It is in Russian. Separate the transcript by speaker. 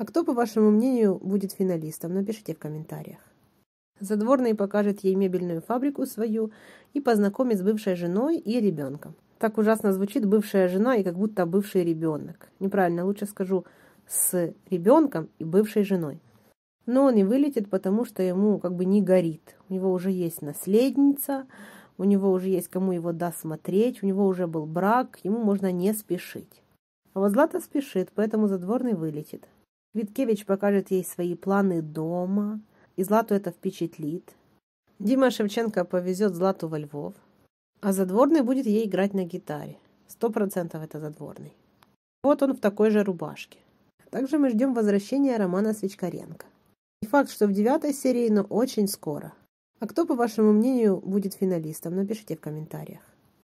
Speaker 1: А кто, по вашему мнению, будет финалистом, напишите в комментариях. Задворный покажет ей мебельную фабрику свою и познакомит с бывшей женой и ребенком. Так ужасно звучит бывшая жена и как будто бывший ребенок. Неправильно, лучше скажу с ребенком и бывшей женой. Но он и вылетит, потому что ему как бы не горит. У него уже есть наследница, у него уже есть кому его досмотреть, у него уже был брак, ему можно не спешить. А вот Злата спешит, поэтому задворный вылетит. Виткевич покажет ей свои планы дома, и Злату это впечатлит. Дима Шевченко повезет Злату во Львов, а Задворный будет ей играть на гитаре. Сто процентов это Задворный. Вот он в такой же рубашке. Также мы ждем возвращения Романа Свечкаренко. Не факт, что в девятой серии, но очень скоро. А кто, по вашему мнению, будет финалистом, напишите в комментариях.